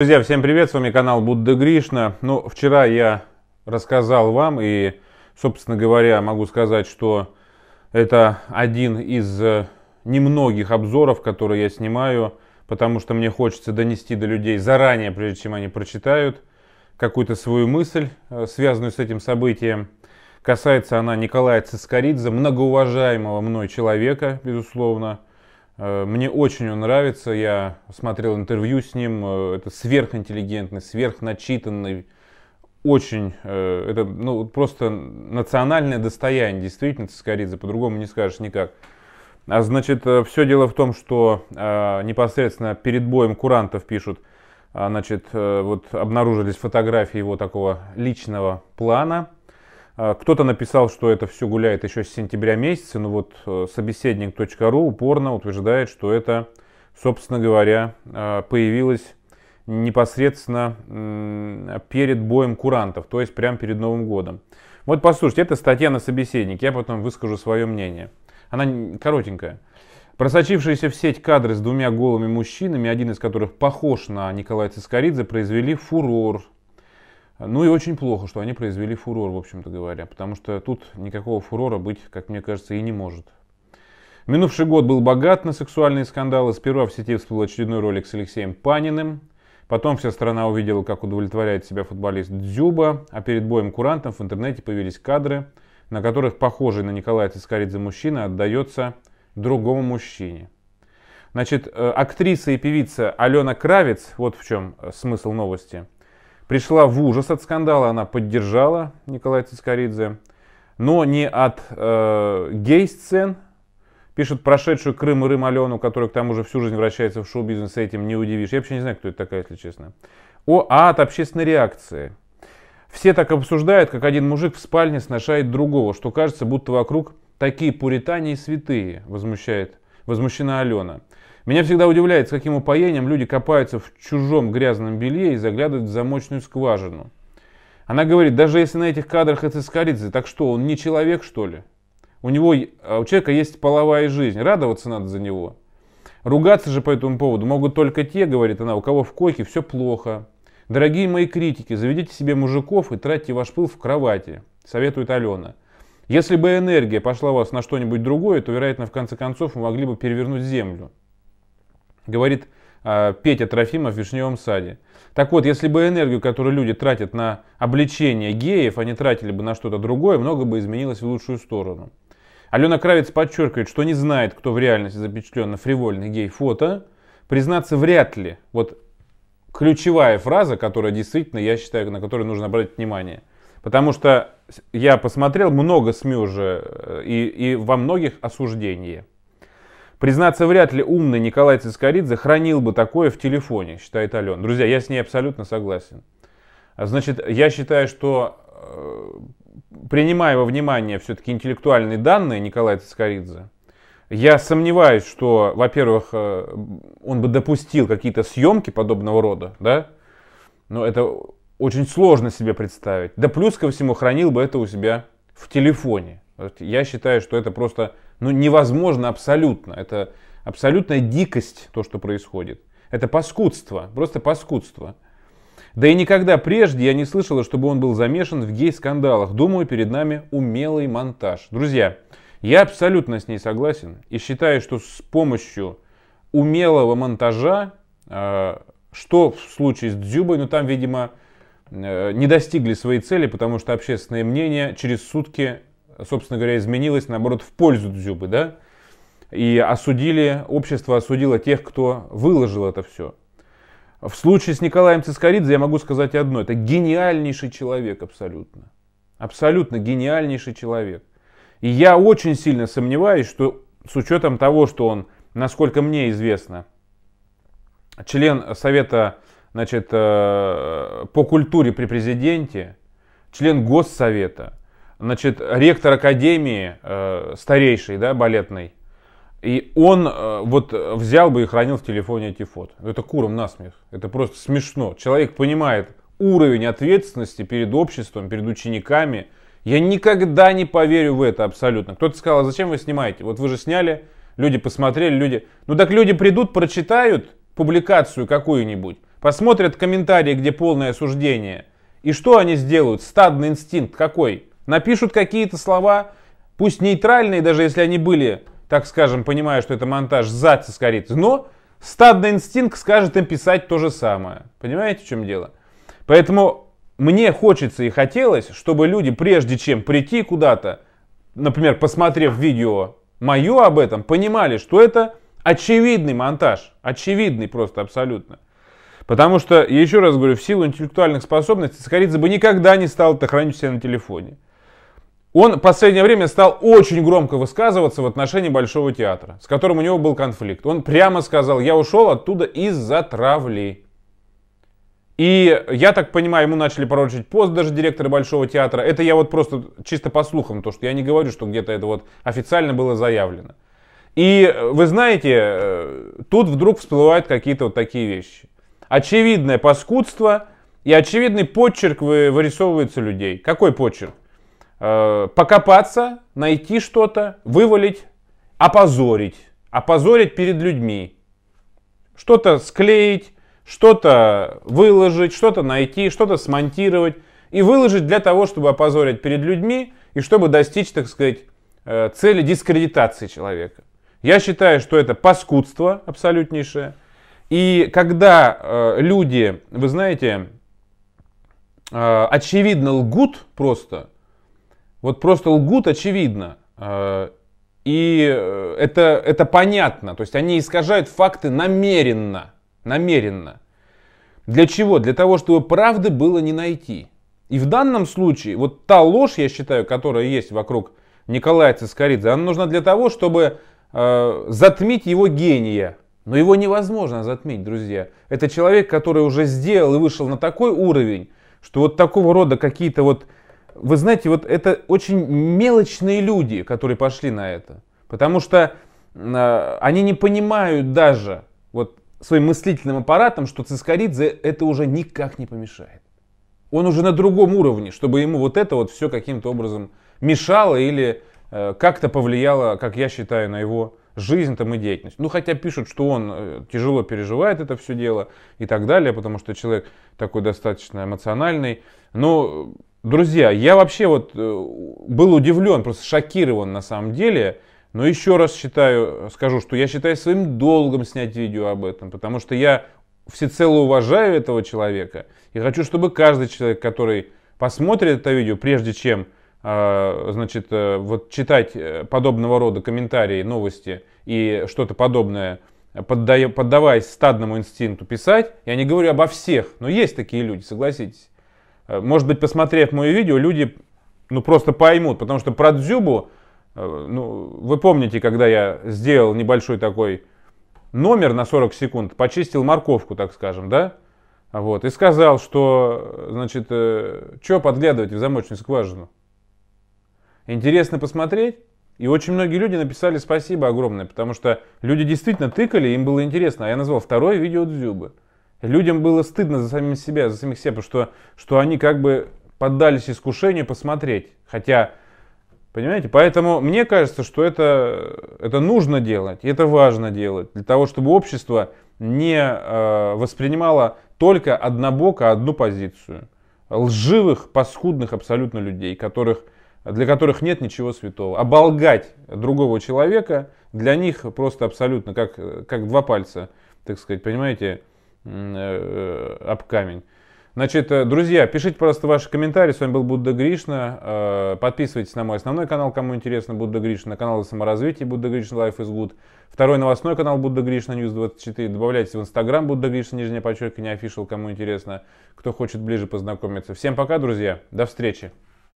Друзья, всем привет, с вами канал Будда Гришна. Ну, вчера я рассказал вам и, собственно говоря, могу сказать, что это один из э, немногих обзоров, которые я снимаю, потому что мне хочется донести до людей заранее, прежде чем они прочитают, какую-то свою мысль, э, связанную с этим событием. Касается она Николая Цискоридзе, многоуважаемого мной человека, безусловно, Э, мне очень он нравится, я смотрел интервью с ним, э, это сверхинтеллигентный, сверхначитанный, очень, э, это ну, просто национальное достояние, действительно, Цискоридзе, по-другому не скажешь никак. А значит, все дело в том, что непосредственно перед боем курантов пишут, а, значит, вот обнаружились фотографии его такого личного плана – а, кто-то написал, что это все гуляет еще с сентября месяца, но вот э, собеседник.ру упорно утверждает, что это, собственно говоря, а, появилось непосредственно перед боем курантов, то есть прямо перед Новым годом. Вот послушайте, это статья на собеседник, я потом выскажу свое мнение. Она коротенькая. Просочившиеся в сеть кадры с двумя голыми мужчинами, один из которых похож на Николая Цискоридзе, произвели фурор ну и очень плохо, что они произвели фурор, в общем-то говоря, потому что тут никакого фурора быть, как мне кажется, и не может. Минувший год был богат на сексуальные скандалы. Сперва в сети всплыл очередной ролик с Алексеем Паниным. Потом вся страна увидела, как удовлетворяет себя футболист Дзюба, а перед боем курантов в интернете появились кадры, на которых похожий на Николая Цискоридзе мужчина отдается другому мужчине. Значит, э, актриса и певица Алена Кравец, вот в чем э, смысл новости – пришла в ужас от скандала, она поддержала Николая Цискоридзе, но не от э, гей-сцен, пишет прошедшую Крым и Рым Алену, которая к тому же всю жизнь вращается в шоу-бизнес, этим не удивишь. Я вообще не знаю, кто это такая, если честно. О, а от общественной реакции. Все так обсуждают, как один мужик в спальне сношает другого, что кажется, будто вокруг такие пуритане и святые, возмущает, возмущена Алена. Меня всегда удивляет, с каким упоением люди копаются в чужом грязном белье и заглядывают в замочную скважину. Она говорит, даже если на этих кадрах это скорится, так что, он не человек, что ли? У него, а у человека есть половая жизнь, радоваться надо за него. Ругаться же по этому поводу могут только те, говорит она, у кого в койке все плохо. Дорогие мои критики, заведите себе мужиков и тратьте ваш пыл в кровати, советует Алена. Если бы энергия пошла вас на что-нибудь другое, то, вероятно, в конце концов вы могли бы перевернуть землю говорит а, Петя Трофимов в Вишневом саде. Так вот, если бы энергию, которую люди тратят на обличение геев, они тратили бы на что-то другое, много бы изменилось в лучшую сторону. Алена Кравец подчеркивает, что не знает, кто в реальности запечатлен на фривольных гей-фото. Признаться, вряд ли. Вот ключевая фраза, которая действительно, я считаю, на которую нужно обратить внимание. Потому что я посмотрел много СМИ уже, э, и, и во многих осуждение. Признаться, вряд ли умный Николай Цискоридзе хранил бы такое в телефоне, считает Ален. Друзья, я с ней абсолютно согласен. А значит, я считаю, что э, принимая во внимание все-таки интеллектуальные данные Николая Цискоридзе, я сомневаюсь, что, во-первых, э, он бы допустил какие-то съемки подобного рода, да? Но это очень сложно себе представить. Да плюс ко всему хранил бы это у себя в телефоне. Я считаю, что это просто ну, невозможно абсолютно. Это абсолютная дикость, то, что происходит. Это паскудство, просто паскудство. Да и никогда прежде я не слышала, чтобы он был замешан в гей-скандалах. Думаю, перед нами умелый монтаж. Друзья, я абсолютно с ней согласен и считаю, что с помощью умелого монтажа, э, что в случае с Дзюбой, ну там, видимо, э, не достигли своей цели, потому что общественное мнение через сутки собственно говоря, изменилось, наоборот, в пользу Дзюбы, да? И осудили, общество осудило тех, кто выложил это все. В случае с Николаем Цискоридзе я могу сказать одно. Это гениальнейший человек абсолютно. Абсолютно гениальнейший человек. И я очень сильно сомневаюсь, что с учетом того, что он, насколько мне известно, член Совета значит, э, по культуре при президенте, член Госсовета – значит, ректор академии э, старейший, да, балетный, и он э, вот взял бы и хранил в телефоне эти фото. Это куром насмех. Это просто смешно. Человек понимает уровень ответственности перед обществом, перед учениками. Я никогда не поверю в это абсолютно. Кто-то сказал, а зачем вы снимаете? Вот вы же сняли, люди посмотрели, люди... Ну так люди придут, прочитают публикацию какую-нибудь, посмотрят комментарии, где полное осуждение. И что они сделают? Стадный инстинкт какой? напишут какие-то слова, пусть нейтральные, даже если они были, так скажем, понимая, что это монтаж, зад скорит, но стадный инстинкт скажет им писать то же самое. Понимаете, в чем дело? Поэтому мне хочется и хотелось, чтобы люди, прежде чем прийти куда-то, например, посмотрев видео мое об этом, понимали, что это очевидный монтаж. Очевидный просто абсолютно. Потому что, я еще раз говорю, в силу интеллектуальных способностей Скоридзе бы никогда не стал это хранить себя на телефоне. Он в последнее время стал очень громко высказываться в отношении Большого театра, с которым у него был конфликт. Он прямо сказал, я ушел оттуда из-за травли. И я так понимаю, ему начали порочить пост даже директора Большого театра. Это я вот просто чисто по слухам, то что я не говорю, что где-то это вот официально было заявлено. И э, вы знаете, э, тут вдруг всплывают какие-то вот такие вещи. Очевидное паскудство и очевидный подчерк вырисовывается людей. Какой подчерк? э, покопаться, найти что-то, вывалить, опозорить. Опозорить перед людьми. Что-то склеить, что-то выложить, что-то найти, что-то смонтировать. И выложить для того, чтобы опозорить перед людьми и чтобы достичь, так сказать, э, цели дискредитации человека. Я считаю, что это паскудство абсолютнейшее. И когда э, люди, вы знаете, э, очевидно лгут просто, вот просто лгут, очевидно. Э, и э, это, это понятно. То есть они искажают факты намеренно. Намеренно. Для чего? Для того, чтобы правды было не найти. И в данном случае, вот та ложь, я считаю, которая есть вокруг Николая Цискоридзе, она нужна для того, чтобы э, затмить его гения. Но его невозможно затмить, друзья. Это человек, который уже сделал и вышел на такой уровень, что вот такого рода какие-то вот вы знаете, вот это очень мелочные люди, которые пошли на это. Потому что э, они не понимают даже вот своим мыслительным аппаратом, что Цискоридзе это уже никак не помешает. Он уже на другом уровне, чтобы ему вот это вот все каким-то образом мешало или э, как-то повлияло, как я считаю, на его жизнь там и деятельность. Ну, хотя пишут, что он э, тяжело переживает это все дело и так далее, потому что человек такой достаточно эмоциональный. Но Друзья, я вообще вот э, был удивлен, просто шокирован на самом деле. Но еще раз считаю, скажу, что я считаю своим долгом снять видео об этом, потому что я всецело уважаю этого человека и хочу, чтобы каждый человек, который посмотрит это видео, прежде чем а, значит, э, вот читать э, подобного рода комментарии, новости и что-то подобное, поддаваясь стадному инстинкту писать, я не говорю обо всех, но есть такие люди, согласитесь. Э, может быть, посмотрев мое видео, люди ну, просто поймут, потому что про дзюбу, э, ну, вы помните, когда я сделал небольшой такой номер на 40 секунд, почистил морковку, так скажем, да? Вот, и сказал, что, э, значит, э, что подглядывать в замочную скважину? Интересно посмотреть. И очень многие люди написали спасибо огромное, потому что люди действительно тыкали, им было интересно. А я назвал второе видео Дзюбы. Людям было стыдно за самим себя, за самих себя, потому что, что они как бы поддались искушению посмотреть. Хотя, понимаете, поэтому мне кажется, что это, это нужно делать, это важно делать, для того, чтобы общество не э, воспринимало только однобоко одну позицию. Лживых, паскудных абсолютно людей, которых, для которых нет ничего святого. Оболгать другого человека для них просто абсолютно как, как два пальца, так сказать, понимаете, Э, э, об камень. Значит, э, друзья, пишите просто ваши комментарии. С вами был Будда Гришна. Подписывайтесь на мой основной канал, кому интересно, Будда Гришна, канал о саморазвитии Будда Гришна Life is Good. Второй новостной канал Будда Гришна News 24. Добавляйтесь в Инстаграм Будда Гришна, нижнее подчеркивание, official, кому интересно, кто хочет ближе познакомиться. Всем пока, друзья. До встречи.